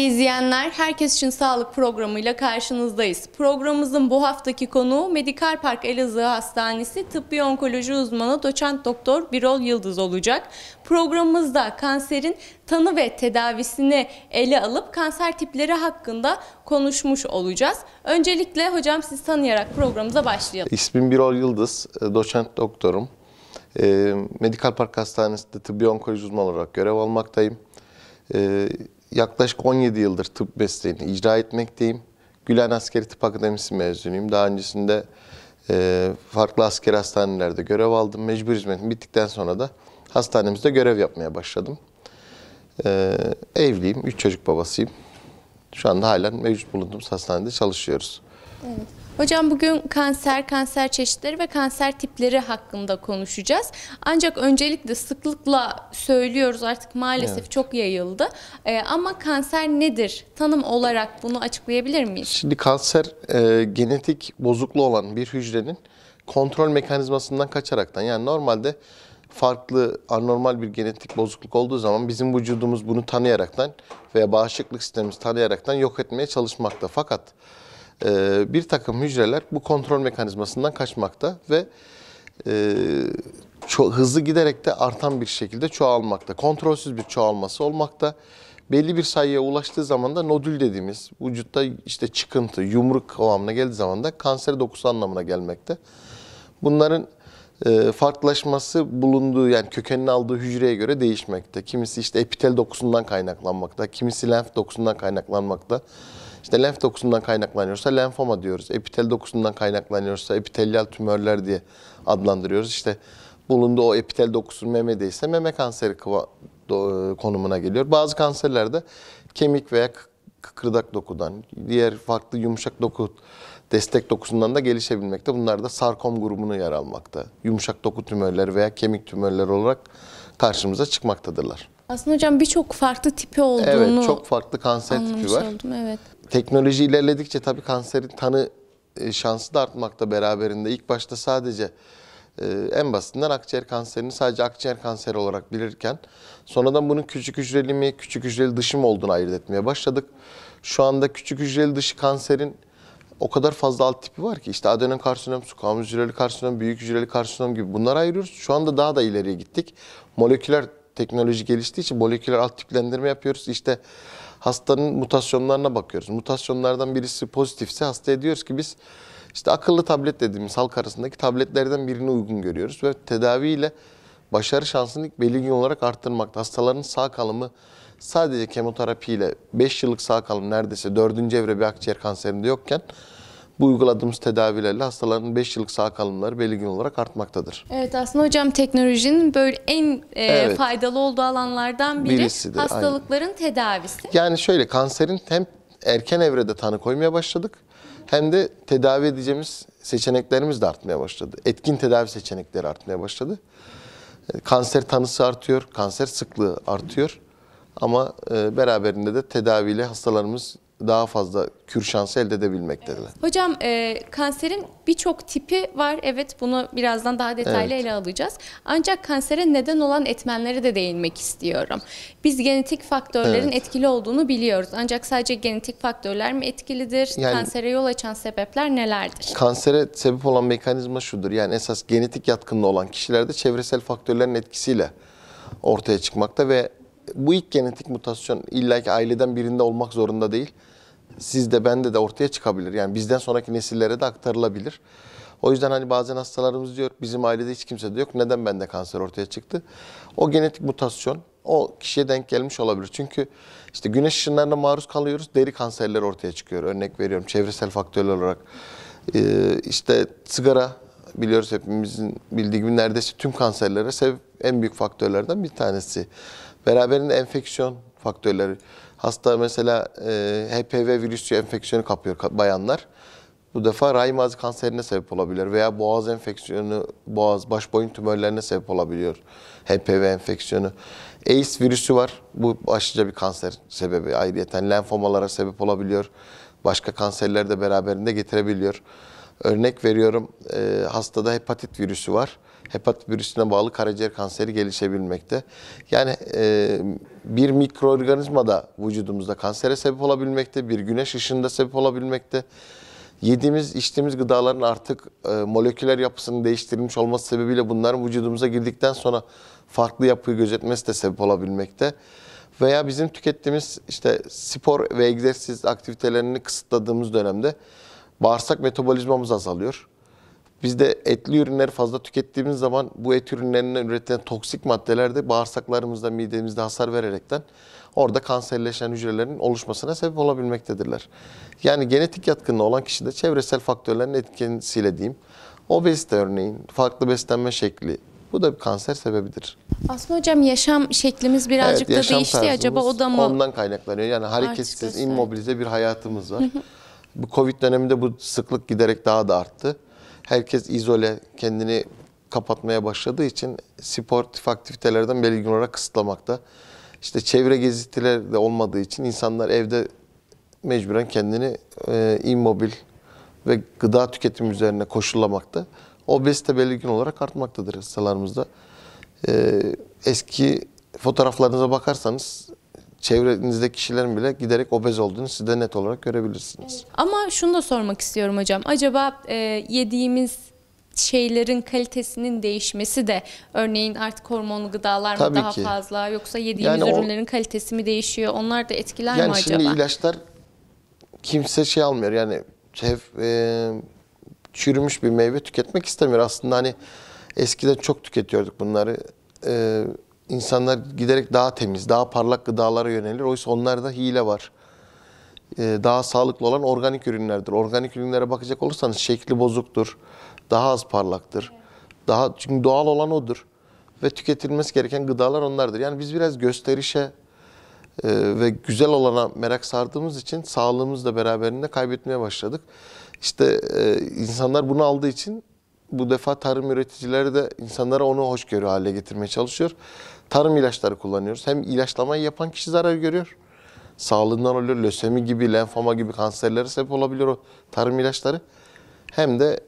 Değerli izleyenler, herkes için sağlık programıyla karşınızdayız. Programımızın bu haftaki konuğu Medikal Park Elazığ Hastanesi Tıbbi Onkoloji Uzmanı Doçent Doktor Birol Yıldız olacak. Programımızda kanserin tanı ve tedavisini ele alıp kanser tipleri hakkında konuşmuş olacağız. Öncelikle hocam sizi tanıyarak programımıza başlayalım. İsmim Birol Yıldız, e, doçent doktorum. E, Medikal Park Hastanesi'nde tıbbi onkoloji uzmanı olarak görev almaktayım. E, yaklaşık 17 yıldır tıp mesleğini icra etmekteyim. Gülen Askeri Tıp Akademisi mezunuyum. Daha öncesinde e, farklı asker hastanelerde görev aldım. Mecbur hizmetim bittikten sonra da hastanemizde görev yapmaya başladım. E, evliyim, 3 çocuk babasıyım. Şu anda halen mevcut bulunduğumuz hastanede çalışıyoruz. Evet. Hocam bugün kanser, kanser çeşitleri ve kanser tipleri hakkında konuşacağız. Ancak öncelikle sıklıkla söylüyoruz artık maalesef evet. çok yayıldı. Ee, ama kanser nedir? Tanım olarak bunu açıklayabilir miyiz? Şimdi kanser e, genetik bozukluğu olan bir hücrenin kontrol mekanizmasından kaçaraktan yani normalde farklı anormal bir genetik bozukluk olduğu zaman bizim vücudumuz bunu tanıyaraktan veya bağışıklık sistemimiz tanıyaraktan yok etmeye çalışmakta. Fakat e, bir takım hücreler bu kontrol mekanizmasından kaçmakta ve e, çok hızlı giderek de artan bir şekilde çoğalmakta. Kontrolsüz bir çoğalması olmakta. Belli bir sayıya ulaştığı zaman da nodül dediğimiz vücutta işte çıkıntı, yumruk kıvamına geldiği zaman da kanser dokusu anlamına gelmekte. Bunların e, farklılaşması bulunduğu yani kökenini aldığı hücreye göre değişmekte. Kimisi işte epitel dokusundan kaynaklanmakta, kimisi lenf dokusundan kaynaklanmakta. İşte lenf dokusundan kaynaklanıyorsa lenfoma diyoruz. Epitel dokusundan kaynaklanıyorsa epitelyal tümörler diye adlandırıyoruz. İşte bulunduğu o epitel dokusu memede ise meme kanseri e, konumuna geliyor. Bazı kanserlerde kemik veya kıkırdak dokudan, diğer farklı yumuşak doku destek dokusundan da gelişebilmekte. Bunlar da sarkom grubunu yer almakta. Yumuşak doku tümörleri veya kemik tümörleri olarak karşımıza çıkmaktadırlar. Aslında hocam birçok farklı tipi olduğunu Evet, çok farklı kanser tipi var. Oldum, evet. Teknoloji ilerledikçe tabii kanserin tanı e, şansı da artmakta beraberinde. İlk başta sadece e, en basitinden akciğer kanserini sadece akciğer kanseri olarak bilirken sonradan bunun küçük hücreli mi, küçük hücreli dışı mı olduğunu ayırt etmeye başladık. Şu anda küçük hücreli dışı kanserin o kadar fazla alt tipi var ki işte adenom karsinom, sukam hücreli karsinom, büyük hücreli karsinom gibi bunları ayırıyoruz. Şu anda daha da ileriye gittik. Moleküler teknoloji geliştiği için moleküler alt tiplendirme yapıyoruz. İşte hastanın mutasyonlarına bakıyoruz. Mutasyonlardan birisi pozitifse hastaya diyoruz ki biz işte akıllı tablet dediğimiz halk arasındaki tabletlerden birini uygun görüyoruz ve tedaviyle başarı şansını belirgin olarak arttırmakta. Hastaların sağ kalımı sadece kemoterapiyle 5 yıllık sağ kalım neredeyse 4. evre bir akciğer kanserinde yokken bu uyguladığımız tedavilerle hastaların 5 yıllık sağ kalımları belirgin olarak artmaktadır. Evet aslında hocam teknolojinin böyle en e, evet. faydalı olduğu alanlardan biri Birisidir, hastalıkların aynen. tedavisi. Yani şöyle kanserin hem erken evrede tanı koymaya başladık hem de tedavi edeceğimiz seçeneklerimiz de artmaya başladı. Etkin tedavi seçenekleri artmaya başladı. E, kanser tanısı artıyor, kanser sıklığı artıyor. Ama e, beraberinde de tedaviyle hastalarımız daha fazla kür şansı elde edebilmek Evet. Hocam e, kanserin birçok tipi var. Evet bunu birazdan daha detaylı evet. ele alacağız. Ancak kansere neden olan etmenlere de değinmek istiyorum. Biz genetik faktörlerin evet. etkili olduğunu biliyoruz. Ancak sadece genetik faktörler mi etkilidir? Yani, kansere yol açan sebepler nelerdir? Kansere sebep olan mekanizma şudur. Yani esas genetik yatkınlığı olan kişilerde çevresel faktörlerin etkisiyle ortaya çıkmakta ve bu ilk genetik mutasyon illa ki aileden birinde olmak zorunda değil sizde bende de ortaya çıkabilir. Yani bizden sonraki nesillere de aktarılabilir. O yüzden hani bazen hastalarımız diyor bizim ailede hiç kimse de yok. Neden bende kanser ortaya çıktı? O genetik mutasyon o kişiye denk gelmiş olabilir. Çünkü işte güneş ışınlarına maruz kalıyoruz. Deri kanserleri ortaya çıkıyor. Örnek veriyorum çevresel faktörler olarak. Ee, işte sigara biliyoruz hepimizin bildiği gibi neredeyse tüm kanserlere sebep en büyük faktörlerden bir tanesi. Beraberinde enfeksiyon faktörleri. Hasta mesela e, HPV virüsü enfeksiyonu kapıyor bayanlar. Bu defa rahim ağzı kanserine sebep olabilir veya boğaz enfeksiyonu, boğaz, baş boyun tümörlerine sebep olabiliyor. HPV enfeksiyonu. AIDS virüsü var. Bu başlıca bir kanser sebebi. Ayrıca lenfomalara sebep olabiliyor. Başka kanserleri de beraberinde getirebiliyor. Örnek veriyorum, e, hastada hepatit virüsü var. Hepatit virüsüne bağlı karaciğer kanseri gelişebilmekte. Yani e, bir mikroorganizma da vücudumuzda kansere sebep olabilmekte, bir güneş ışığında sebep olabilmekte. Yediğimiz, içtiğimiz gıdaların artık e, moleküler yapısını değiştirilmiş olması sebebiyle bunların vücudumuza girdikten sonra farklı yapıyı gözetmesi de sebep olabilmekte. Veya bizim tükettiğimiz işte spor ve egzersiz aktivitelerini kısıtladığımız dönemde bağırsak metabolizmamız azalıyor. Biz de etli ürünleri fazla tükettiğimiz zaman bu et ürünlerinden üretilen toksik maddeler de bağırsaklarımızda, midemizde hasar vererekten orada kanserleşen hücrelerin oluşmasına sebep olabilmektedirler. Yani genetik yatkınlığı olan kişide çevresel faktörlerin etkisiyle diyeyim. Obezite örneğin, farklı beslenme şekli, bu da bir kanser sebebidir. Aslında hocam yaşam şeklimiz birazcık evet, da değişti acaba o da mı? Ondan kaynaklanıyor. Yani hareketsiz, immobilize bir hayatımız var. bu Covid döneminde bu sıklık giderek daha da arttı herkes izole, kendini kapatmaya başladığı için sportif aktivitelerden belirgin olarak kısıtlamakta. İşte çevre gezintileri de olmadığı için insanlar evde mecburen kendini e, immobil ve gıda tüketim üzerine koşullamakta. Obezite belirgin olarak artmaktadır hastalarımızda. E, eski fotoğraflarınıza bakarsanız çevrenizdeki kişilerin bile giderek obez olduğunu siz de net olarak görebilirsiniz. Evet. Ama şunu da sormak istiyorum hocam. Acaba e, yediğimiz şeylerin kalitesinin değişmesi de örneğin artık hormonlu gıdalar mı Tabii daha ki. fazla yoksa yediğimiz yani ürünlerin o, kalitesi mi değişiyor? Onlar da etkiler yani mi acaba? Yani şimdi ilaçlar kimse şey almıyor yani hep şey, e, çürümüş bir meyve tüketmek istemiyor. Aslında hani eskiden çok tüketiyorduk bunları. E, insanlar giderek daha temiz, daha parlak gıdalara yönelir. Oysa onlarda hile var. Ee, daha sağlıklı olan organik ürünlerdir. Organik ürünlere bakacak olursanız şekli bozuktur, daha az parlaktır. Daha çünkü doğal olan odur ve tüketilmesi gereken gıdalar onlardır. Yani biz biraz gösterişe e, ve güzel olana merak sardığımız için sağlığımızla da beraberinde kaybetmeye başladık. İşte e, insanlar bunu aldığı için bu defa tarım üreticileri de insanlara onu hoşgörü hale getirmeye çalışıyor tarım ilaçları kullanıyoruz. Hem ilaçlamayı yapan kişi zarar görüyor. Sağlığından oluyor Lösemi gibi, lenfoma gibi kanserlere sebep olabiliyor o tarım ilaçları. Hem de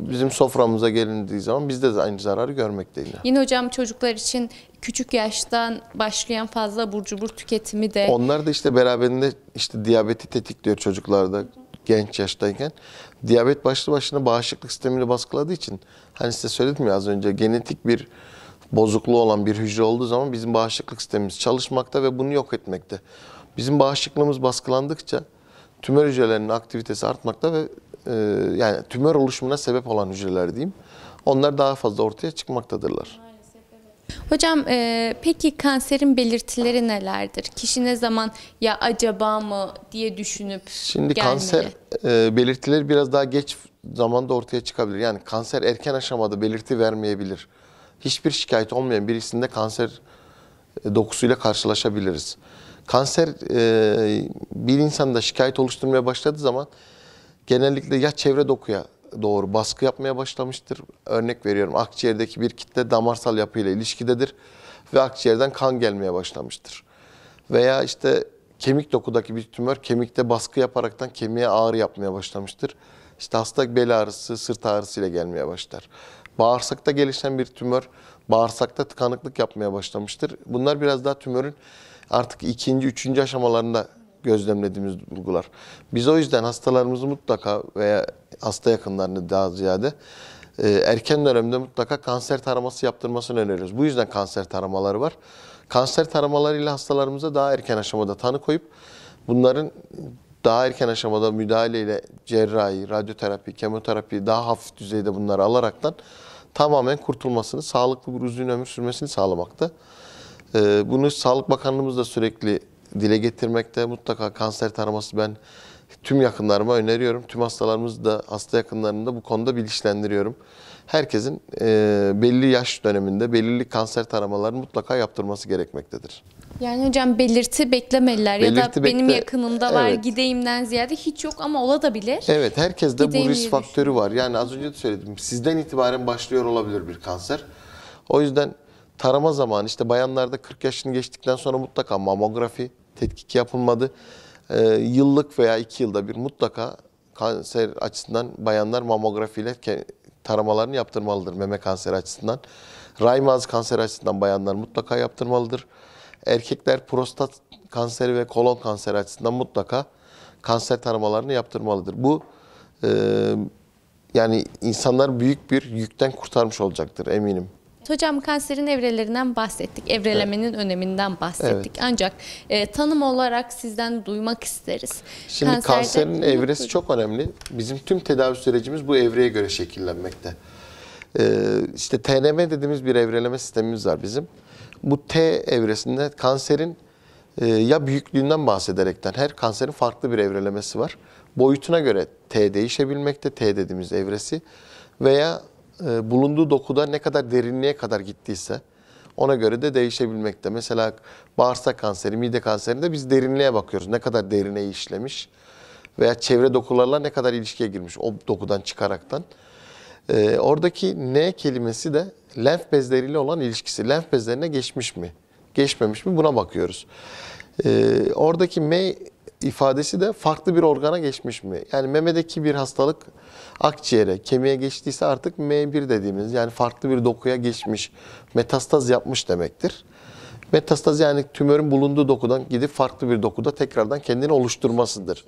bizim soframıza gelindiği zaman biz de aynı zararı görmekteyiz. Yine hocam çocuklar için küçük yaştan başlayan fazla burcu cubur tüketimi de... Onlar da işte beraberinde işte diyabeti tetikliyor çocuklarda genç yaştayken. Diyabet başlı başına bağışıklık sistemini baskıladığı için hani size söyledim ya az önce genetik bir bozukluğu olan bir hücre olduğu zaman bizim bağışıklık sistemimiz çalışmakta ve bunu yok etmekte. Bizim bağışıklığımız baskılandıkça tümör hücrelerinin aktivitesi artmakta ve e, yani tümör oluşumuna sebep olan hücreler diyeyim. Onlar daha fazla ortaya çıkmaktadırlar. Hocam e, peki kanserin belirtileri nelerdir? Kişi ne zaman ya acaba mı diye düşünüp Şimdi gelmeli? kanser e, belirtileri biraz daha geç zamanda ortaya çıkabilir. Yani kanser erken aşamada belirti vermeyebilir hiçbir şikayet olmayan birisinde kanser e, dokusuyla karşılaşabiliriz. Kanser e, bir insanda şikayet oluşturmaya başladığı zaman genellikle ya çevre dokuya doğru baskı yapmaya başlamıştır. Örnek veriyorum akciğerdeki bir kitle damarsal yapıyla ilişkidedir ve akciğerden kan gelmeye başlamıştır. Veya işte kemik dokudaki bir tümör kemikte baskı yaparaktan kemiğe ağrı yapmaya başlamıştır. İşte hasta bel ağrısı, sırt ağrısı ile gelmeye başlar. Bağırsakta gelişen bir tümör, bağırsakta tıkanıklık yapmaya başlamıştır. Bunlar biraz daha tümörün artık ikinci, üçüncü aşamalarında gözlemlediğimiz bulgular. Biz o yüzden hastalarımızı mutlaka veya hasta yakınlarını daha ziyade e, erken dönemde mutlaka kanser taraması yaptırmasını öneriyoruz. Bu yüzden kanser taramaları var. Kanser taramalarıyla hastalarımıza daha erken aşamada tanı koyup bunların daha erken aşamada müdahaleyle cerrahi, radyoterapi, kemoterapi daha hafif düzeyde bunları alaraktan tamamen kurtulmasını, sağlıklı bir uzun ömür sürmesini sağlamakta. Ee, bunu Sağlık Bakanlığımız da sürekli dile getirmekte. Mutlaka kanser taraması ben tüm yakınlarıma öneriyorum. Tüm hastalarımız da hasta yakınlarını da bu konuda bilinçlendiriyorum. Herkesin e, belli yaş döneminde belirli kanser taramaları mutlaka yaptırması gerekmektedir. Yani hocam belirti beklemeliler belirti ya da bekle... benim yakınımdalar evet. gideyimden ziyade hiç yok ama ola da Evet herkes de bu risk faktörü var. Yani az önce de söyledim sizden itibaren başlıyor olabilir bir kanser. O yüzden tarama zamanı işte bayanlarda 40 yaşını geçtikten sonra mutlaka mamografi tetkiki yapılmadı. Ee, yıllık veya 2 yılda bir mutlaka kanser açısından bayanlar mamografiyle taramalarını yaptırmalıdır meme kanseri açısından. Raymaz kanseri açısından bayanlar mutlaka yaptırmalıdır. Erkekler prostat kanseri ve kolon kanseri açısından mutlaka kanser taramalarını yaptırmalıdır. Bu e, yani insanlar büyük bir yükten kurtarmış olacaktır eminim. Hocam kanserin evrelerinden bahsettik, evrelemenin evet. öneminden bahsettik. Evet. Ancak e, tanım olarak sizden duymak isteriz. Şimdi Kanserde kanserin evresi çok önemli. Bizim tüm tedavi sürecimiz bu evreye göre şekillenmekte. E, işte TNM dediğimiz bir evreleme sistemimiz var bizim. Bu T evresinde kanserin e, ya büyüklüğünden bahsederekten her kanserin farklı bir evrelemesi var. Boyutuna göre T değişebilmekte, T dediğimiz evresi veya e, bulunduğu dokuda ne kadar derinliğe kadar gittiyse ona göre de değişebilmekte. Mesela bağırsak kanseri, mide kanserinde biz derinliğe bakıyoruz. Ne kadar derine işlemiş veya çevre dokularla ne kadar ilişkiye girmiş o dokudan çıkaraktan. E, oradaki N kelimesi de lenf bezleriyle olan ilişkisi. Lenf bezlerine geçmiş mi? Geçmemiş mi? Buna bakıyoruz. Ee, oradaki M ifadesi de farklı bir organa geçmiş mi? Yani memedeki bir hastalık akciğere, kemiğe geçtiyse artık M1 dediğimiz yani farklı bir dokuya geçmiş, metastaz yapmış demektir. Metastaz yani tümörün bulunduğu dokudan gidip farklı bir dokuda tekrardan kendini oluşturmasıdır.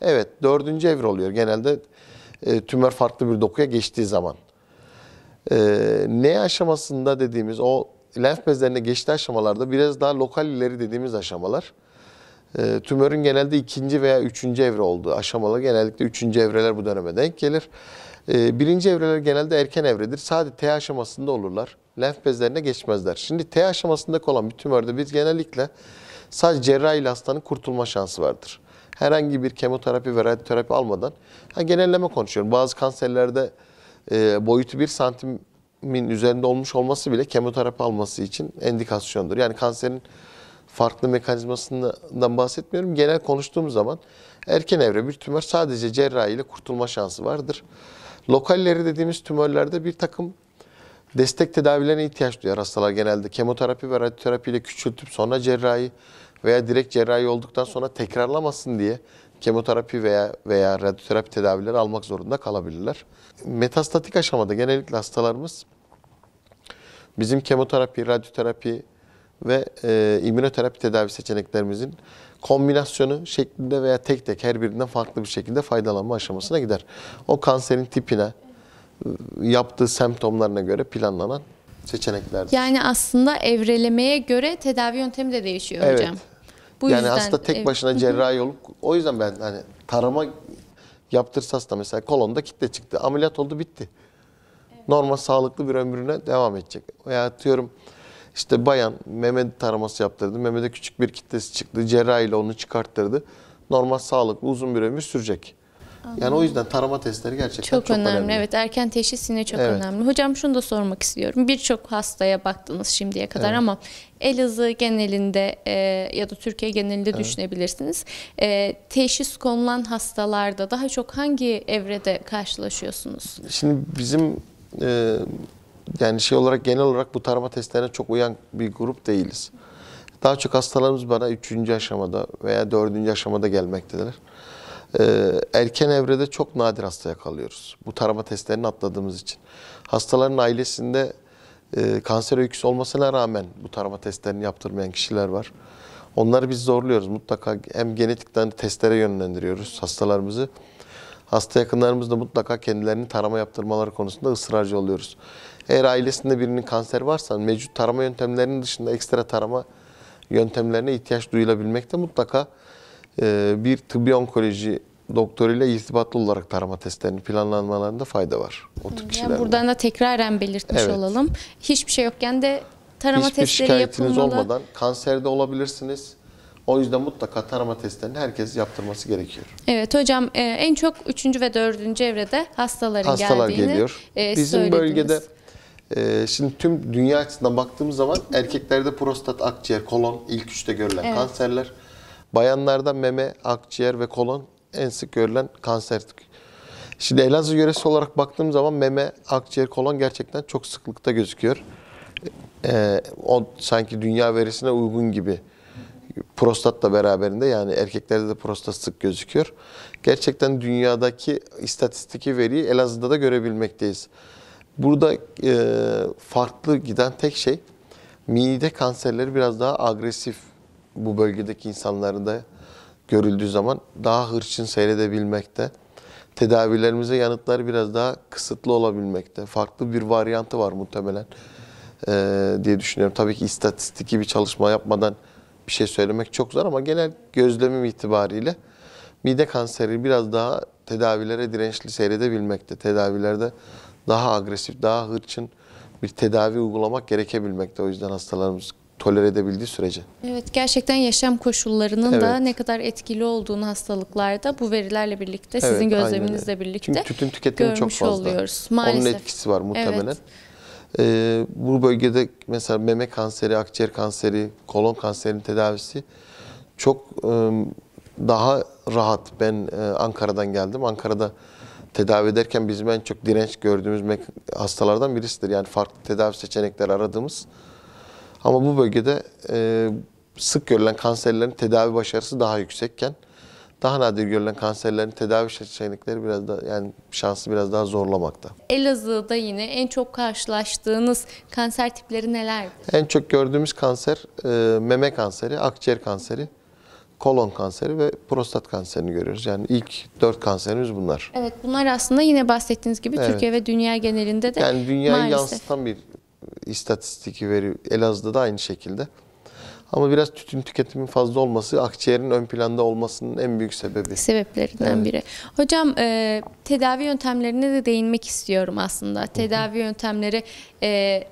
Evet, dördüncü evre oluyor genelde e, tümör farklı bir dokuya geçtiği zaman e, ne aşamasında dediğimiz o lenf bezlerine geçti aşamalarda biraz daha lokal ileri dediğimiz aşamalar. E, tümörün genelde ikinci veya üçüncü evre olduğu aşamalı. Genellikle üçüncü evreler bu döneme denk gelir. E, birinci evreler genelde erken evredir. Sadece T aşamasında olurlar. Lenf bezlerine geçmezler. Şimdi T aşamasında olan bir tümörde biz genellikle sadece cerrahi ile hastanın kurtulma şansı vardır. Herhangi bir kemoterapi ve radyoterapi almadan, ha, genelleme konuşuyorum. Bazı kanserlerde e, boyutu 1 santimin üzerinde olmuş olması bile kemoterapi alması için endikasyondur. Yani kanserin farklı mekanizmasından bahsetmiyorum. Genel konuştuğum zaman erken evre bir tümör sadece cerrahi ile kurtulma şansı vardır. Lokalleri dediğimiz tümörlerde bir takım destek tedavilerine ihtiyaç duyar hastalar genelde. Kemoterapi ve radyoterapi ile küçültüp sonra cerrahi veya direkt cerrahi olduktan sonra tekrarlamasın diye kemoterapi veya veya radyoterapi tedavileri almak zorunda kalabilirler. Metastatik aşamada genellikle hastalarımız bizim kemoterapi, radyoterapi ve e, immünoterapi tedavi seçeneklerimizin kombinasyonu şeklinde veya tek tek her birinden farklı bir şekilde faydalanma aşamasına gider. O kanserin tipine, e, yaptığı semptomlarına göre planlanan seçeneklerdir. Yani aslında evrelemeye göre tedavi yöntemi de değişiyor evet. hocam. Bu yani yüzden, aslında tek evet. başına cerrahi olup o yüzden ben hani tarama yaptırsas da mesela kolonda kitle çıktı. Ameliyat oldu bitti. Normal sağlıklı bir ömrüne devam edecek. Veya atıyorum işte bayan meme taraması yaptırdı. Memede küçük bir kitlesi çıktı. Cerrahiyle onu çıkarttırdı. Normal sağlıklı uzun bir ömür sürecek. Anladım. Yani o yüzden tarama testleri gerçekten çok, çok önemli. önemli. Evet erken teşhis yine çok evet. önemli. Hocam şunu da sormak istiyorum. Birçok hastaya baktınız şimdiye kadar evet. ama Elazığ genelinde e, ya da Türkiye genelinde evet. düşünebilirsiniz. E, teşhis konulan hastalarda daha çok hangi evrede karşılaşıyorsunuz? Şimdi bizim e, yani şey olarak genel olarak bu tarama testlerine çok uyan bir grup değiliz. Daha çok hastalarımız bana 3. aşamada veya 4. aşamada gelmektedirler. Ee, erken evrede çok nadir hasta yakalıyoruz. Bu tarama testlerini atladığımız için. Hastaların ailesinde e, kanser öyküsü olmasına rağmen bu tarama testlerini yaptırmayan kişiler var. Onları biz zorluyoruz. Mutlaka hem genetikten testlere yönlendiriyoruz hastalarımızı. Hasta yakınlarımız da mutlaka kendilerini tarama yaptırmaları konusunda ısrarcı oluyoruz. Eğer ailesinde birinin kanser varsa mevcut tarama yöntemlerinin dışında ekstra tarama yöntemlerine ihtiyaç duyulabilmekte mutlaka ee, bir tıbbi onkoloji doktoruyla irtibatlı olarak tarama testlerinin planlanmalarında fayda var. O tür yani buradan da tekraren belirtmiş evet. olalım. Hiçbir şey yokken de tarama Hiçbir testleri yapılmalı. olmadan kanserde olabilirsiniz. O yüzden mutlaka tarama testlerini herkes yaptırması gerekiyor. Evet hocam e, en çok 3. ve 4. evrede hastaların Hastalar geldiğini geliyor. E, Bizim bölgede e, şimdi tüm dünya açısından baktığımız zaman erkeklerde prostat, akciğer, kolon ilk üçte görülen evet. kanserler Bayanlarda meme, akciğer ve kolon en sık görülen kanser. Şimdi Elazığ yöresi olarak baktığım zaman meme, akciğer, kolon gerçekten çok sıklıkta gözüküyor. Ee, o sanki dünya verisine uygun gibi. Prostatla beraberinde yani erkeklerde de prostat sık gözüküyor. Gerçekten dünyadaki istatistiki veriyi Elazığ'da da görebilmekteyiz. Burada e, farklı giden tek şey mide kanserleri biraz daha agresif bu bölgedeki insanları da görüldüğü zaman daha hırçın seyredebilmekte. Tedavilerimize yanıtlar biraz daha kısıtlı olabilmekte. Farklı bir varyantı var muhtemelen ee, diye düşünüyorum. Tabii ki istatistik bir çalışma yapmadan bir şey söylemek çok zor ama genel gözlemim itibariyle mide kanseri biraz daha tedavilere dirençli seyredebilmekte. Tedavilerde daha agresif, daha hırçın bir tedavi uygulamak gerekebilmekte. O yüzden hastalarımız tolere edebildiği sürece. Evet gerçekten yaşam koşullarının evet. da ne kadar etkili olduğunu hastalıklarda bu verilerle birlikte evet, sizin gözleminizle birlikte Çünkü tütün tüketimi çok fazla. oluyoruz. Maalesef. Onun etkisi var muhtemelen. Evet. Ee, bu bölgede mesela meme kanseri, akciğer kanseri, kolon kanserinin tedavisi çok e, daha rahat. Ben e, Ankara'dan geldim. Ankara'da tedavi ederken bizim en çok direnç gördüğümüz hastalardan birisidir. Yani farklı tedavi seçenekleri aradığımız ama bu bölgede e, sık görülen kanserlerin tedavi başarısı daha yüksekken daha nadir görülen kanserlerin tedavi seçenekleri biraz da yani şansı biraz daha zorlamakta. Elazığ'da yine en çok karşılaştığınız kanser tipleri nelerdir? En çok gördüğümüz kanser e, meme kanseri, akciğer kanseri, kolon kanseri ve prostat kanserini görüyoruz. Yani ilk dört kanserimiz bunlar. Evet bunlar aslında yine bahsettiğiniz gibi evet. Türkiye ve dünya genelinde de Yani dünyayı maalesef. yansıtan bir istatistik veri Elazığ'da da aynı şekilde. Ama biraz tütün tüketimin fazla olması akciğerin ön planda olmasının en büyük sebebi. Sebeplerinden evet. biri. Hocam e, tedavi yöntemlerine de değinmek istiyorum aslında. Tedavi Hı -hı. yöntemleri e,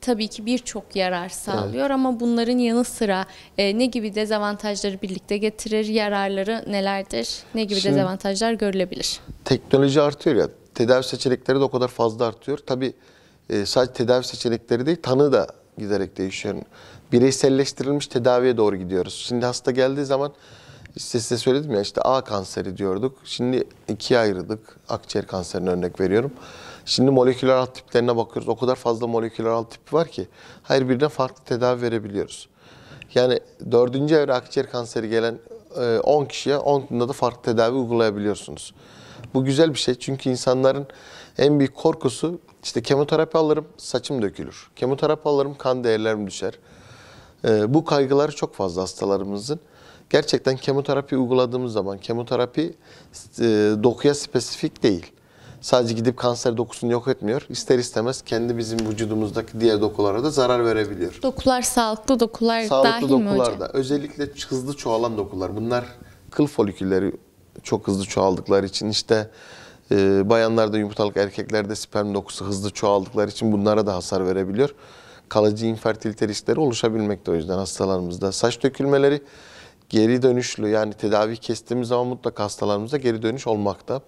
tabii ki birçok yarar sağlıyor evet. ama bunların yanı sıra e, ne gibi dezavantajları birlikte getirir, yararları nelerdir, ne gibi Şimdi, dezavantajlar görülebilir? Teknoloji artıyor ya, tedavi seçenekleri de o kadar fazla artıyor. Tabii ee, sadece tedavi seçenekleri değil tanı da giderek değişiyor. Bireyselleştirilmiş tedaviye doğru gidiyoruz. Şimdi hasta geldiği zaman işte size söyledim ya işte A kanseri diyorduk. Şimdi ikiye ayırdık. Akciğer kanserini örnek veriyorum. Şimdi moleküler alt tiplerine bakıyoruz. O kadar fazla moleküler alt tipi var ki her birine farklı tedavi verebiliyoruz. Yani dördüncü evre akciğer kanseri gelen 10 e, kişiye 10'unda da farklı tedavi uygulayabiliyorsunuz. Bu güzel bir şey çünkü insanların en büyük korkusu işte kemoterapi alırım saçım dökülür. Kemoterapi alırım kan değerlerim düşer. E, bu kaygılar çok fazla hastalarımızın. Gerçekten kemoterapi uyguladığımız zaman kemoterapi e, dokuya spesifik değil. Sadece gidip kanser dokusunu yok etmiyor. İster istemez kendi bizim vücudumuzdaki diğer dokulara da zarar verebiliyor. Dokular sağlıklı dokular sağlıklı dahil dokular mi hocam? dokularda özellikle hızlı çoğalan dokular. Bunlar kıl folikülleri çok hızlı çoğaldıkları için işte ee, bayanlarda yumurtalık, erkeklerde sperm dokusu hızlı çoğaldıkları için bunlara da hasar verebiliyor. Kalıcı infertilite riskleri oluşabilmekte o yüzden hastalarımızda. Saç dökülmeleri geri dönüşlü yani tedavi kestiğimiz zaman mutlaka hastalarımızda geri dönüş olmakta.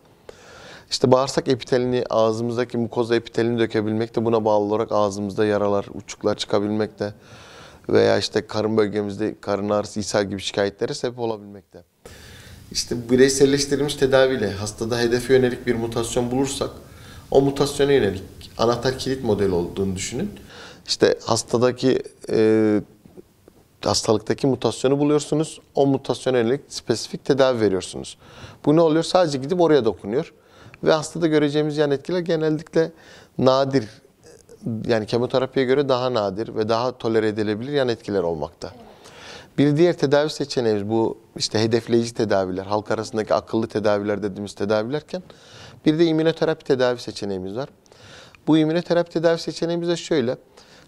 İşte bağırsak epitelini, ağzımızdaki mukoza epitelini dökebilmekte, buna bağlı olarak ağzımızda yaralar, uçuklar çıkabilmekte veya işte karın bölgemizde karın ağrısı, ishal gibi şikayetlere sebep olabilmekte. İşte bireyselleştirilmiş tedaviyle hastada hedefe yönelik bir mutasyon bulursak o mutasyona yönelik anahtar kilit modeli olduğunu düşünün. İşte hastadaki e, hastalıktaki mutasyonu buluyorsunuz. O mutasyona yönelik spesifik tedavi veriyorsunuz. Bu ne oluyor? Sadece gidip oraya dokunuyor. Ve hastada göreceğimiz yan etkiler genellikle nadir yani kemoterapiye göre daha nadir ve daha tolere edilebilir yan etkiler olmakta. Evet. Bir diğer tedavi seçeneğimiz bu işte hedefleyici tedaviler, halk arasındaki akıllı tedaviler dediğimiz tedavilerken bir de immünoterapi tedavi seçeneğimiz var. Bu immünoterapi tedavi seçeneğimiz de şöyle.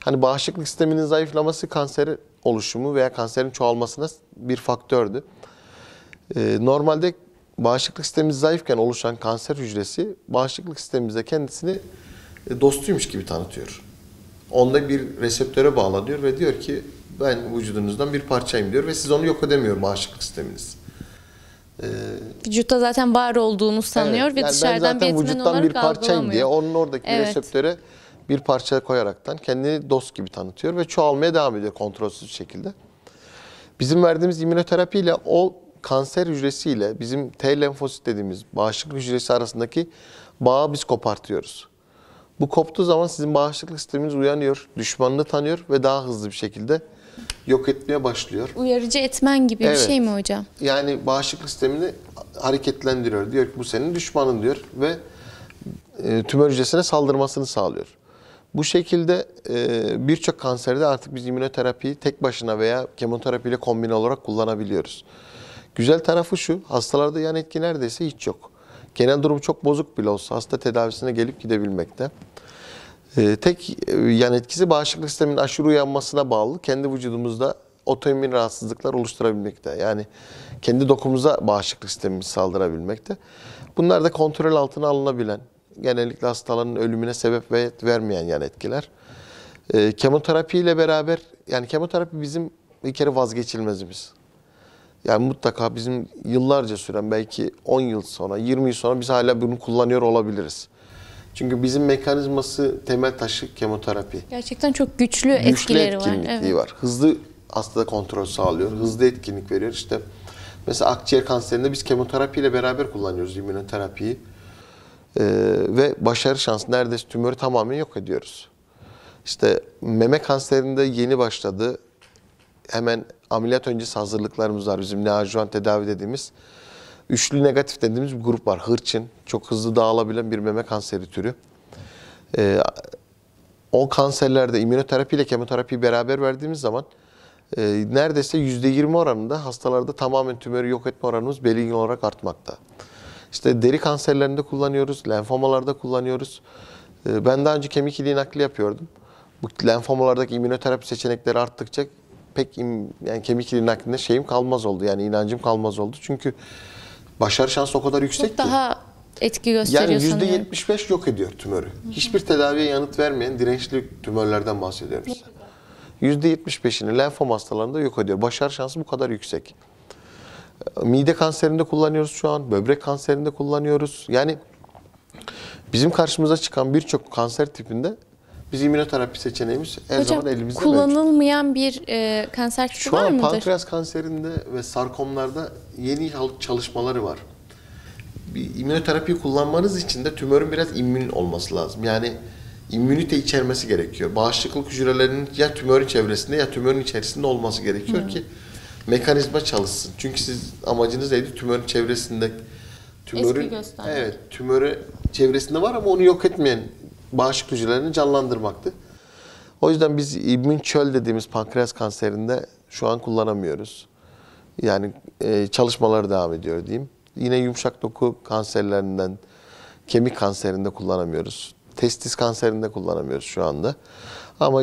Hani bağışıklık sisteminin zayıflaması kanseri oluşumu veya kanserin çoğalmasına bir faktördü. Ee, normalde bağışıklık sistemimiz zayıfken oluşan kanser hücresi bağışıklık sistemimize kendisini e, dostuymuş gibi tanıtıyor. Onda bir reseptöre bağlanıyor ve diyor ki ben vücudunuzdan bir parçayım diyor ve siz onu yok edemiyor bağışıklık sisteminiz. Ee, Vücutta zaten var olduğunu sanıyor evet, ve yani dışarıdan bir etmen olarak vücuttan bir parçayım diye onun oradaki evet. reseptöre bir parça koyaraktan kendini dost gibi tanıtıyor ve çoğalmaya devam ediyor kontrolsüz şekilde. Bizim verdiğimiz immünoterapiyle o kanser hücresiyle bizim T lenfosit dediğimiz bağışıklık hücresi arasındaki bağı biz kopartıyoruz. Bu koptuğu zaman sizin bağışıklık sisteminiz uyanıyor, düşmanını tanıyor ve daha hızlı bir şekilde yok etmeye başlıyor. Uyarıcı etmen gibi evet. bir şey mi hocam? Yani bağışıklık sistemini hareketlendiriyor. Diyor ki bu senin düşmanın diyor ve e, tümör hücresine saldırmasını sağlıyor. Bu şekilde e, birçok kanserde artık biz immünoterapiyi tek başına veya kemoterapiyle kombine olarak kullanabiliyoruz. Güzel tarafı şu, hastalarda yan etki neredeyse hiç yok. Genel durumu çok bozuk bile olsa hasta tedavisine gelip gidebilmekte. Ee, tek e, yan etkisi bağışıklık sisteminin aşırı uyanmasına bağlı kendi vücudumuzda otoimmün rahatsızlıklar oluşturabilmekte. Yani kendi dokumuza bağışıklık sistemimiz saldırabilmekte. Bunlar da kontrol altına alınabilen, genellikle hastaların ölümüne sebep vermeyen yan etkiler. E, kemoterapi ile beraber, yani kemoterapi bizim bir kere vazgeçilmezimiz. Yani mutlaka bizim yıllarca süren belki 10 yıl sonra, 20 yıl sonra biz hala bunu kullanıyor olabiliriz. Çünkü bizim mekanizması temel taşı kemoterapi. Gerçekten çok güçlü, güçlü etkileri etkinlikliği var. Evet. var. Hızlı aslında kontrol sağlıyor. Hızlı etkinlik veriyor. İşte mesela akciğer kanserinde biz kemoterapiyle beraber kullanıyoruz immünoterapiyi. Ee, ve başarı şansı neredeyse tümörü tamamen yok ediyoruz. İşte meme kanserinde yeni başladı. Hemen ameliyat öncesi hazırlıklarımız var bizim neoadjuvan tedavi dediğimiz. Üçlü negatif dediğimiz bir grup var. Hırçın, çok hızlı dağılabilen bir meme kanseri türü. E, ee, o kanserlerde immünoterapi ile kemoterapi beraber verdiğimiz zaman e, neredeyse %20 oranında hastalarda tamamen tümörü yok etme oranımız belirgin olarak artmakta. İşte deri kanserlerinde kullanıyoruz, lenfomalarda kullanıyoruz. E, ben daha önce kemik iliği nakli yapıyordum. Bu lenfomalardaki immünoterapi seçenekleri arttıkça pek im, yani kemik iliği naklinde şeyim kalmaz oldu. Yani inancım kalmaz oldu. Çünkü başarı şansı o kadar yüksek Çok ki. daha etki gösteriyor Yani %75 yok ediyor tümörü. Hiçbir tedaviye yanıt vermeyen dirençli tümörlerden bahsediyoruz. %75'ini lenfom hastalarında yok ediyor. Başarı şansı bu kadar yüksek. Mide kanserinde kullanıyoruz şu an, böbrek kanserinde kullanıyoruz. Yani bizim karşımıza çıkan birçok kanser tipinde biz immünoterapi seçeneğimiz her Hocam, zaman elimizde kullanılmayan bir e, kanser tipi var mıdır? Şu an pankreas kanserinde ve sarkomlarda yeni çalışmaları var. Bir immünoterapi kullanmanız için de tümörün biraz immün olması lazım. Yani immünite içermesi gerekiyor. Bağışıklık hücrelerinin ya tümörün çevresinde ya tümörün içerisinde olması gerekiyor Hı. ki mekanizma çalışsın. Çünkü siz amacınız neydi? Tümörün çevresinde tümörün Evet, tümörü çevresinde var ama onu yok etmeyen bağışıklık hücrelerini canlandırmaktı. O yüzden biz immün çöl dediğimiz pankreas kanserinde şu an kullanamıyoruz. Yani e, çalışmalar devam ediyor diyeyim. Yine yumuşak doku kanserlerinden, kemik kanserinde kullanamıyoruz. Testis kanserinde kullanamıyoruz şu anda. Ama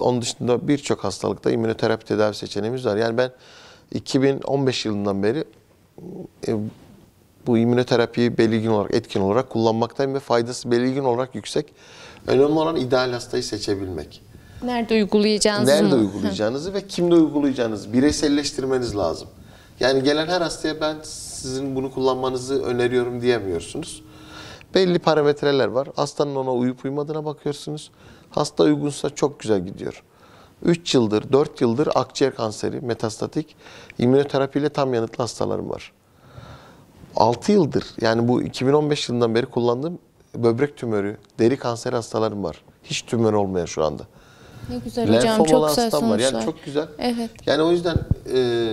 onun dışında birçok hastalıkta immünoterapi tedavi seçeneğimiz var. Yani ben 2015 yılından beri e, bu immünoterapiyi belirgin olarak, etkin olarak kullanmaktan ve faydası belirgin olarak yüksek. Önemli olan ideal hastayı seçebilmek. Nerede uygulayacağınızı Nerede mı? uygulayacağınızı ve kimde uygulayacağınızı bireyselleştirmeniz lazım. Yani gelen her hastaya ben sizin bunu kullanmanızı öneriyorum diyemiyorsunuz. Belli parametreler var. Hastanın ona uyup uymadığına bakıyorsunuz. Hasta uygunsa çok güzel gidiyor. 3 yıldır, 4 yıldır akciğer kanseri, metastatik, immünoterapiyle tam yanıtlı hastalarım var. 6 yıldır yani bu 2015 yılından beri kullandığım böbrek tümörü, deri kanser hastalarım var. Hiç tümör olmayan şu anda. Ne güzel Lenfom hocam çok güzel sonuçlar. Var. Yani çok güzel. Evet. Yani o yüzden e,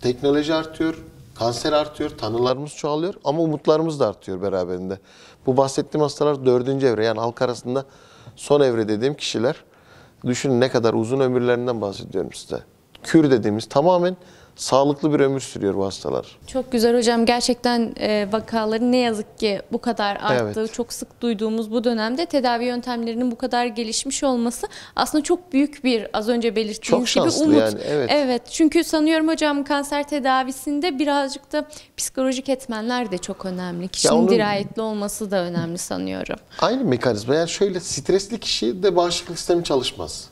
teknoloji artıyor, kanser artıyor, tanılarımız çoğalıyor ama umutlarımız da artıyor beraberinde. Bu bahsettiğim hastalar dördüncü evre yani halk arasında son evre dediğim kişiler düşünün ne kadar uzun ömürlerinden bahsediyorum size. Kür dediğimiz tamamen sağlıklı bir ömür sürüyor bu hastalar. Çok güzel hocam. Gerçekten e, vakaların ne yazık ki bu kadar arttığı, evet. çok sık duyduğumuz bu dönemde tedavi yöntemlerinin bu kadar gelişmiş olması aslında çok büyük bir az önce belirttiğiniz gibi umut. Yani, evet. evet. Çünkü sanıyorum hocam kanser tedavisinde birazcık da psikolojik etmenler de çok önemli. Kişinin onun... dirayetli olması da önemli sanıyorum. Aynı mekanizma. Yani şöyle stresli kişi de bağışıklık sistemi çalışmaz.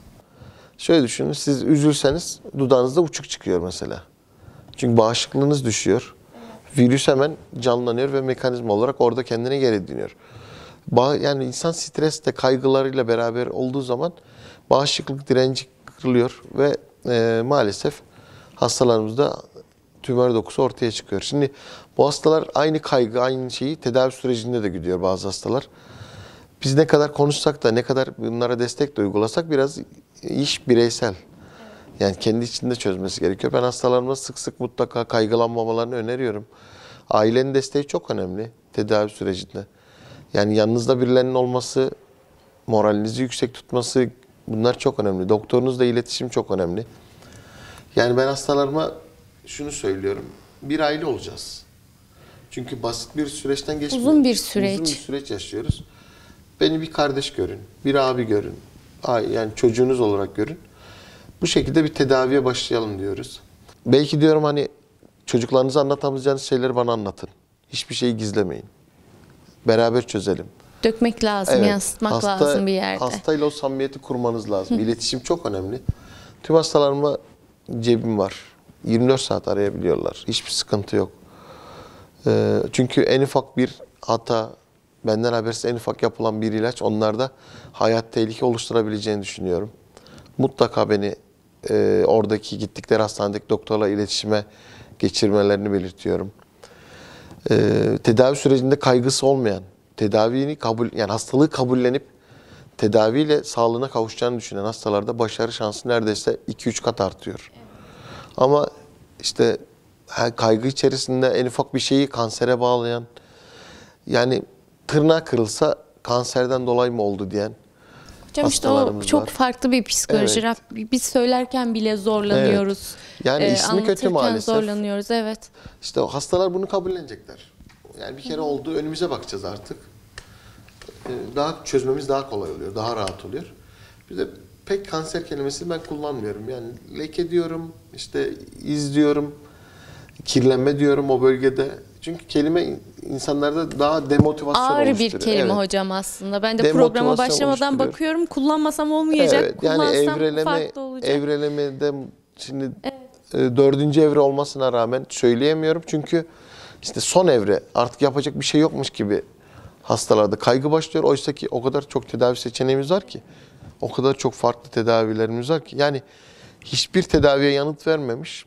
Şöyle düşünün siz üzülseniz dudağınızda uçuk çıkıyor mesela. Çünkü bağışıklığınız düşüyor. Virüs hemen canlanıyor ve mekanizma olarak orada kendine geri dönüyor. Yani insan stresle, kaygılarıyla beraber olduğu zaman bağışıklık direnci kırılıyor ve e, maalesef hastalarımızda tümör dokusu ortaya çıkıyor. Şimdi bu hastalar aynı kaygı, aynı şeyi tedavi sürecinde de gidiyor bazı hastalar. Biz ne kadar konuşsak da ne kadar bunlara destek de uygulasak biraz iş bireysel. Yani kendi içinde çözmesi gerekiyor. Ben hastalarıma sık sık mutlaka kaygılanmamalarını öneriyorum. Ailenin desteği çok önemli tedavi sürecinde. Yani yanınızda birilerinin olması, moralinizi yüksek tutması bunlar çok önemli. Doktorunuzla iletişim çok önemli. Yani ben hastalarıma şunu söylüyorum. Bir aile olacağız. Çünkü basit bir süreçten geçmiyor. Uzun bir süreç. Uzun bir süreç yaşıyoruz. Beni bir kardeş görün, bir abi görün. Yani çocuğunuz olarak görün. Bu şekilde bir tedaviye başlayalım diyoruz. Belki diyorum hani çocuklarınıza anlatamayacağınız şeyleri bana anlatın. Hiçbir şeyi gizlemeyin. Beraber çözelim. Dökmek lazım, evet, yansıtmak hasta, lazım bir yerde. Hastayla o samimiyeti kurmanız lazım. İletişim çok önemli. Tüm hastalarıma cebim var. 24 saat arayabiliyorlar. Hiçbir sıkıntı yok. Ee, çünkü en ufak bir hata, benden habersiz en ufak yapılan bir ilaç onlarda hayat tehlike oluşturabileceğini düşünüyorum. Mutlaka beni e, oradaki gittikleri hastanedeki doktorla iletişime geçirmelerini belirtiyorum. E, tedavi sürecinde kaygısı olmayan, tedavini kabul yani hastalığı kabullenip tedaviyle sağlığına kavuşacağını düşünen hastalarda başarı şansı neredeyse 2-3 kat artıyor. Ama işte kaygı içerisinde en ufak bir şeyi kansere bağlayan, yani tırnağı kırılsa kanserden dolayı mı oldu diyen, Hocam işte o çok var. farklı bir psikoloji. Evet. Biz söylerken bile zorlanıyoruz. Evet. Yani ee, ismi kötü maalesef. zorlanıyoruz evet. İşte hastalar bunu kabullenecekler. Yani bir kere oldu önümüze bakacağız artık. Ee, daha çözmemiz daha kolay oluyor, daha rahat oluyor. Bir de pek kanser kelimesini ben kullanmıyorum. Yani leke diyorum, işte iz diyorum, kirlenme diyorum o bölgede. Çünkü kelime insanlarda daha demotivasyon Ağır bir kelime evet. hocam aslında. Ben de programa başlamadan bakıyorum kullanmasam olmayacak. Evet, yani evreleme, farklı olacak. Evrelemede şimdi evet. E, dördüncü evre olmasına rağmen söyleyemiyorum. Çünkü işte son evre artık yapacak bir şey yokmuş gibi hastalarda kaygı başlıyor. Oysa ki o kadar çok tedavi seçeneğimiz var ki. O kadar çok farklı tedavilerimiz var ki. Yani hiçbir tedaviye yanıt vermemiş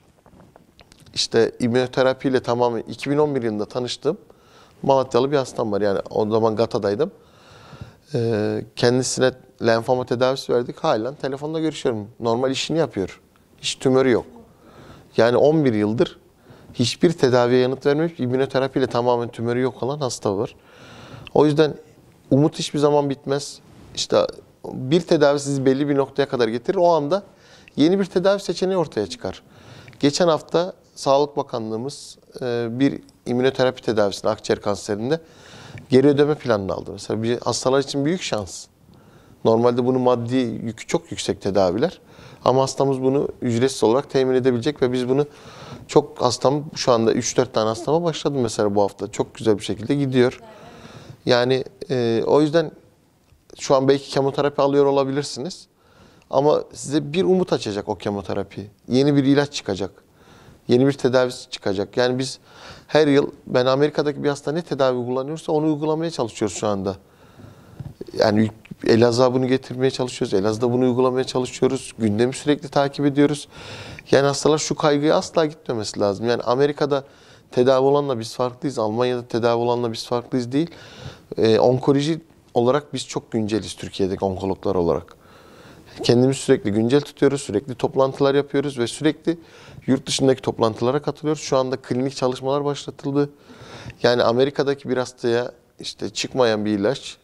işte immünoterapiyle tamamı 2011 yılında tanıştım. Malatyalı bir hastam var yani o zaman Gata'daydım. Ee, kendisine lenfoma tedavisi verdik. Halen telefonda görüşüyorum. Normal işini yapıyor. Hiç tümörü yok. Yani 11 yıldır hiçbir tedaviye yanıt vermemiş. İmmünoterapiyle tamamen tümörü yok olan hasta var. O yüzden umut hiçbir zaman bitmez. İşte bir tedavi sizi belli bir noktaya kadar getirir. O anda yeni bir tedavi seçeneği ortaya çıkar. Geçen hafta Sağlık Bakanlığımız e, bir immünoterapi tedavisinde akciğer kanserinde geri ödeme planını aldı. Mesela bir hastalar için büyük şans. Normalde bunu maddi yükü çok yüksek tedaviler. Ama hastamız bunu ücretsiz olarak temin edebilecek ve biz bunu çok hastam şu anda 3-4 tane hastama başladım mesela bu hafta. Çok güzel bir şekilde gidiyor. Yani e, o yüzden şu an belki kemoterapi alıyor olabilirsiniz. Ama size bir umut açacak o kemoterapi. Yeni bir ilaç çıkacak yeni bir tedavisi çıkacak. Yani biz her yıl ben Amerika'daki bir hasta ne tedavi kullanıyorsa onu uygulamaya çalışıyoruz şu anda. Yani Elazığ'a bunu getirmeye çalışıyoruz. Elazığ'da bunu uygulamaya çalışıyoruz. Gündemi sürekli takip ediyoruz. Yani hastalar şu kaygıya asla gitmemesi lazım. Yani Amerika'da tedavi olanla biz farklıyız. Almanya'da tedavi olanla biz farklıyız değil. Ee, onkoloji olarak biz çok günceliz Türkiye'deki onkologlar olarak. Kendimizi sürekli güncel tutuyoruz, sürekli toplantılar yapıyoruz ve sürekli Yurt dışındaki toplantılara katılıyoruz. Şu anda klinik çalışmalar başlatıldı. Yani Amerika'daki bir hastaya işte çıkmayan bir ilaç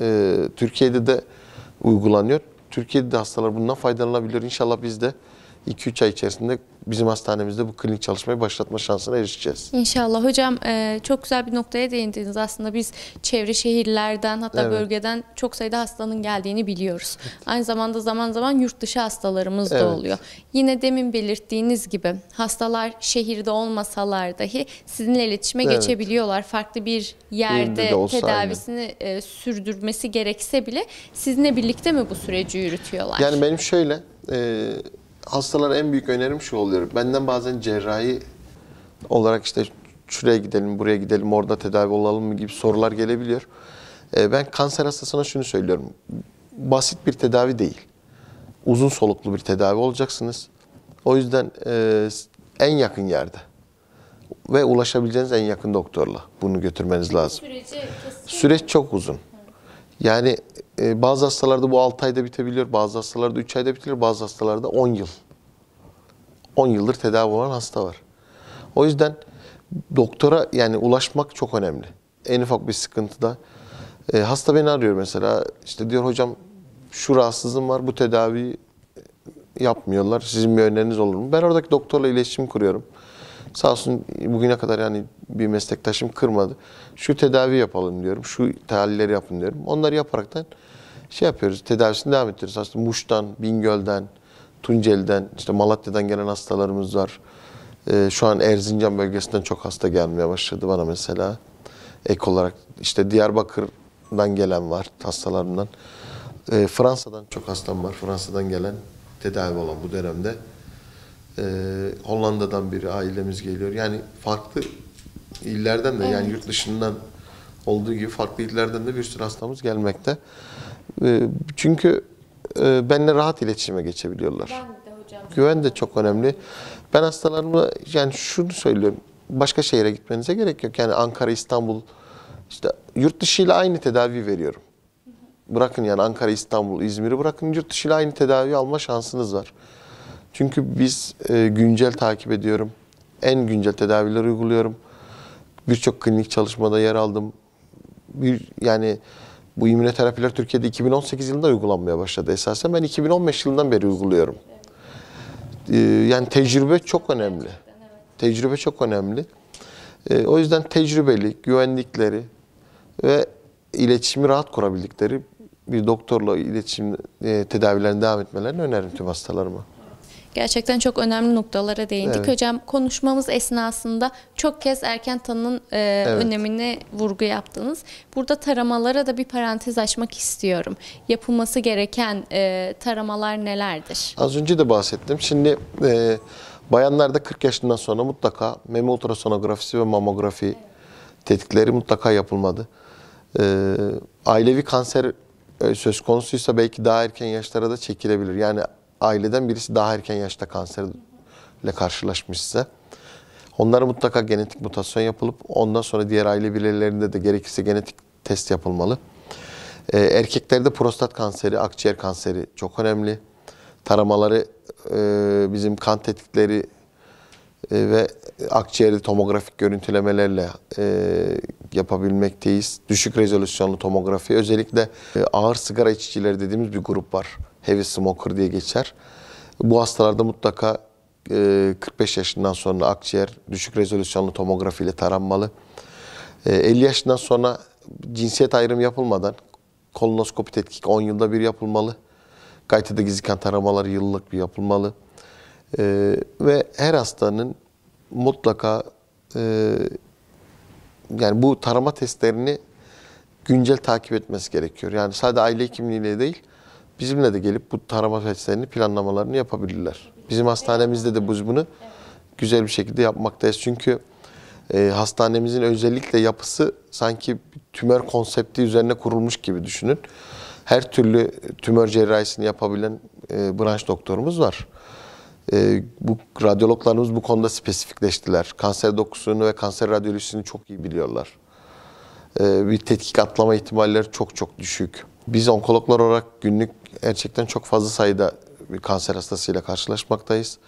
e, Türkiye'de de uygulanıyor. Türkiye'de de hastalar bundan faydalanabilir. İnşallah biz de 2-3 ay içerisinde bizim hastanemizde bu klinik çalışmayı başlatma şansına erişeceğiz. İnşallah. Hocam e, çok güzel bir noktaya değindiniz. Aslında biz çevre şehirlerden hatta evet. bölgeden çok sayıda hastanın geldiğini biliyoruz. Aynı zamanda zaman zaman yurt dışı hastalarımız evet. da oluyor. Yine demin belirttiğiniz gibi hastalar şehirde olmasalar dahi sizinle iletişime evet. geçebiliyorlar. Farklı bir yerde tedavisini e, sürdürmesi gerekse bile sizinle birlikte mi bu süreci yürütüyorlar? Yani benim şöyle... E, hastalara en büyük önerim şu oluyor. Benden bazen cerrahi olarak işte şuraya gidelim, buraya gidelim, orada tedavi olalım mı gibi sorular gelebiliyor. Ee, ben kanser hastasına şunu söylüyorum. Basit bir tedavi değil. Uzun soluklu bir tedavi olacaksınız. O yüzden e, en yakın yerde ve ulaşabileceğiniz en yakın doktorla bunu götürmeniz lazım. Süreci Süreç çok uzun. Yani e, bazı hastalarda bu 6 ayda bitebiliyor, bazı hastalarda 3 ayda bitebilir, bazı hastalarda 10 yıl. 10 yıldır tedavi olan hasta var. O yüzden doktora yani ulaşmak çok önemli. En ufak bir sıkıntıda. E, hasta beni arıyor mesela. işte diyor hocam şu rahatsızlığım var, bu tedavi yapmıyorlar. Sizin bir öneriniz olur mu? Ben oradaki doktorla iletişim kuruyorum. Sağ olsun bugüne kadar yani bir meslektaşım kırmadı. Şu tedavi yapalım diyorum, şu tahlilleri yapın diyorum. Onları yaparaktan şey yapıyoruz, tedavisini devam ettiriyoruz. Aslında Muş'tan, Bingöl'den, Tunceli'den, işte Malatya'dan gelen hastalarımız var. Ee, şu an Erzincan bölgesinden çok hasta gelmeye başladı bana mesela. Ek olarak işte Diyarbakır'dan gelen var hastalarımdan. Ee, Fransa'dan çok hastam var. Fransa'dan gelen tedavi olan bu dönemde e, Hollanda'dan bir ailemiz geliyor. Yani farklı illerden de evet. yani yurt dışından olduğu gibi farklı illerden de bir sürü hastamız gelmekte. E, çünkü e, benimle rahat iletişime geçebiliyorlar. Ben de hocam. Güven de çok önemli. Ben hastalarımı, yani şunu söylüyorum. Başka şehire gitmenize gerek yok. Yani Ankara, İstanbul işte yurt dışı ile aynı tedavi veriyorum. Bırakın yani Ankara, İstanbul, İzmir'i bırakın yurt dışı ile aynı tedavi alma şansınız var. Çünkü biz e, güncel takip ediyorum. En güncel tedaviler uyguluyorum. Birçok klinik çalışmada yer aldım. Bir, yani bu immünoterapiler Türkiye'de 2018 yılında uygulanmaya başladı esasen. Ben 2015 yılından beri uyguluyorum. Ee, yani tecrübe çok önemli. Tecrübe çok önemli. Ee, o yüzden tecrübeli, güvendikleri ve iletişimi rahat kurabildikleri bir doktorla iletişim e, tedavilerine devam etmelerini öneririm tüm hastalarıma. Gerçekten çok önemli noktalara değindik. Evet. Hocam konuşmamız esnasında çok kez erken tanının e, evet. önemine vurgu yaptınız. Burada taramalara da bir parantez açmak istiyorum. Yapılması gereken e, taramalar nelerdir? Az önce de bahsettim. Şimdi e, bayanlarda 40 yaşından sonra mutlaka meme ultrasonografisi ve mamografi evet. tetkikleri mutlaka yapılmadı. E, ailevi kanser e, söz konusuysa belki daha erken yaşlara da çekilebilir. Yani aileden birisi daha erken yaşta kanserle karşılaşmışsa onlara mutlaka genetik mutasyon yapılıp ondan sonra diğer aile bireylerinde de gerekirse genetik test yapılmalı. Ee, erkeklerde prostat kanseri, akciğer kanseri çok önemli. Taramaları e, bizim kan tetkikleri e, ve akciğeri tomografik görüntülemelerle e, yapabilmekteyiz. Düşük rezolüsyonlu tomografi özellikle e, ağır sigara içicileri dediğimiz bir grup var heavy smoker diye geçer. Bu hastalarda mutlaka 45 e, yaşından sonra akciğer düşük rezolüsyonlu tomografi ile taranmalı. 50 e, yaşından sonra cinsiyet ayrımı yapılmadan kolonoskopi tetkik 10 yılda bir yapılmalı. Gaytada gizli kan taramaları yıllık bir yapılmalı. E, ve her hastanın mutlaka yani bu tarama testlerini güncel takip etmesi gerekiyor. Yani sadece aile hekimliğiyle değil, bizimle de gelip bu tarama testlerini, planlamalarını yapabilirler. Bizim hastanemizde de biz bunu güzel bir şekilde yapmaktayız. Çünkü e, hastanemizin özellikle yapısı sanki tümör konsepti üzerine kurulmuş gibi düşünün. Her türlü tümör cerrahisini yapabilen e, branş doktorumuz var. E, bu radyologlarımız bu konuda spesifikleştiler. Kanser dokusunu ve kanser radyolojisini çok iyi biliyorlar. E, bir tetkik atlama ihtimalleri çok çok düşük. Biz onkologlar olarak günlük gerçekten çok fazla sayıda bir kanser hastasıyla karşılaşmaktayız.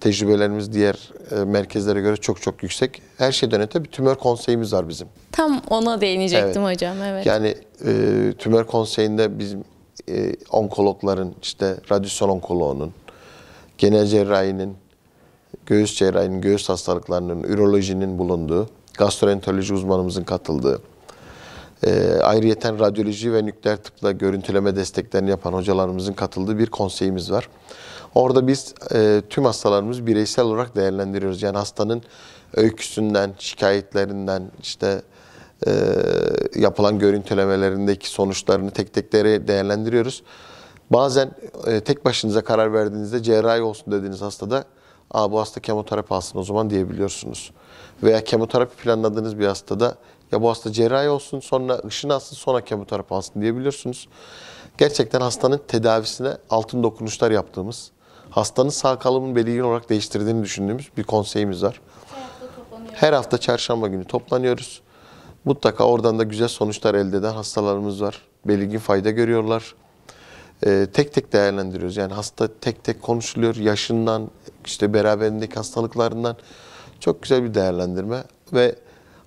Tecrübelerimiz diğer e, merkezlere göre çok çok yüksek. Her şeyden öte bir tümör konseyimiz var bizim. Tam ona değinecektim evet. hocam. Evet. Yani e, tümör konseyinde bizim e, onkologların, işte radyasyon onkoloğunun, genel cerrahinin, göğüs cerrahinin, göğüs hastalıklarının, ürolojinin bulunduğu, gastroenteroloji uzmanımızın katıldığı, e, ayrıyeten radyoloji ve nükleer tıpla görüntüleme desteklerini yapan hocalarımızın katıldığı bir konseyimiz var. Orada biz e, tüm hastalarımız bireysel olarak değerlendiriyoruz. Yani hastanın öyküsünden, şikayetlerinden, işte e, yapılan görüntülemelerindeki sonuçlarını tek tek değerlendiriyoruz. Bazen e, tek başınıza karar verdiğinizde cerrahi olsun dediğiniz hastada Aa, bu hasta kemoterapi alsın o zaman diyebiliyorsunuz. Veya kemoterapi planladığınız bir hastada ya bu hasta cerrahi olsun, sonra ışın alsın, sonra kemoterapi alsın diyebilirsiniz. Gerçekten hastanın tedavisine altın dokunuşlar yaptığımız, hastanın sağ kalımını belirgin olarak değiştirdiğini düşündüğümüz bir konseyimiz var. Her hafta çarşamba günü toplanıyoruz. Mutlaka oradan da güzel sonuçlar elde eden hastalarımız var. Belirgin fayda görüyorlar. Ee, tek tek değerlendiriyoruz. Yani hasta tek tek konuşuluyor. Yaşından, işte beraberindeki hastalıklarından. Çok güzel bir değerlendirme ve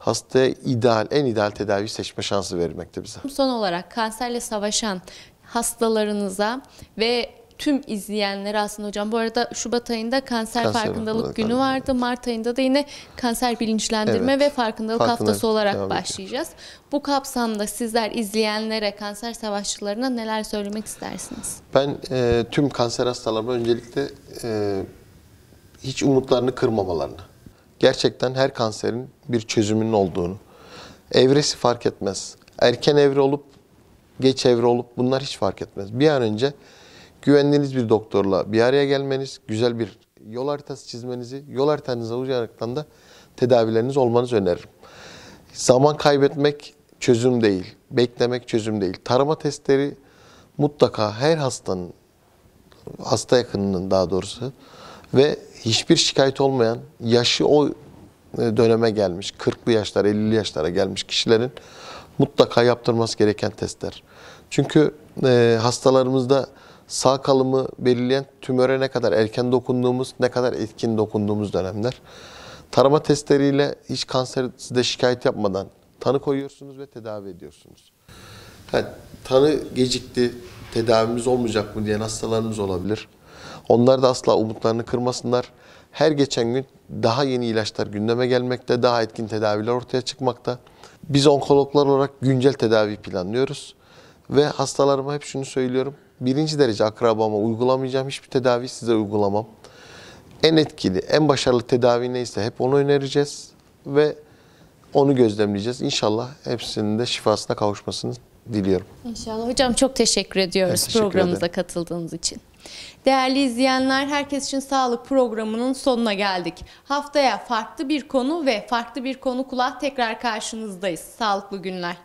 hastaya ideal, en ideal tedavi seçme şansı vermekte bize. Son olarak kanserle savaşan hastalarınıza ve tüm izleyenlere aslında hocam. Bu arada Şubat ayında kanser, kanser farkındalık olarak, günü vardı. Mart ayında da yine kanser bilinçlendirme evet. ve farkındalık Farkındalık haftası olarak başlayacağız. Ediyor. Bu kapsamda sizler izleyenlere, kanser savaşçılarına neler söylemek istersiniz? Ben e, tüm kanser hastalarına öncelikle e, hiç umutlarını kırmamalarını, gerçekten her kanserin bir çözümünün olduğunu, evresi fark etmez. Erken evre olup, geç evre olup bunlar hiç fark etmez. Bir an önce güvendiğiniz bir doktorla bir araya gelmeniz, güzel bir yol haritası çizmenizi, yol haritanıza uyaraktan da tedavileriniz olmanız öneririm. Zaman kaybetmek çözüm değil, beklemek çözüm değil. Tarama testleri mutlaka her hastanın, hasta yakınının daha doğrusu ve hiçbir şikayet olmayan, yaşı o e, döneme gelmiş, 40'lı yaşlar, 50'li yaşlara gelmiş kişilerin mutlaka yaptırması gereken testler. Çünkü e, hastalarımızda sağ kalımı belirleyen tümöre ne kadar erken dokunduğumuz, ne kadar etkin dokunduğumuz dönemler. Tarama testleriyle hiç kanserde şikayet yapmadan tanı koyuyorsunuz ve tedavi ediyorsunuz. Yani, tanı gecikti, tedavimiz olmayacak mı diyen hastalarımız olabilir. Onlar da asla umutlarını kırmasınlar. Her geçen gün daha yeni ilaçlar gündeme gelmekte, daha etkin tedaviler ortaya çıkmakta. Biz onkologlar olarak güncel tedavi planlıyoruz. Ve hastalarıma hep şunu söylüyorum. Birinci derece akrabama uygulamayacağım hiçbir tedavi size uygulamam. En etkili, en başarılı tedavi neyse hep onu önereceğiz ve onu gözlemleyeceğiz. İnşallah hepsinin de şifasına kavuşmasını diliyorum. İnşallah. Hocam çok teşekkür ediyoruz teşekkür programımıza ederim. katıldığınız için. Değerli izleyenler, herkes için sağlık programının sonuna geldik. Haftaya farklı bir konu ve farklı bir konu kulağı tekrar karşınızdayız. Sağlıklı günler.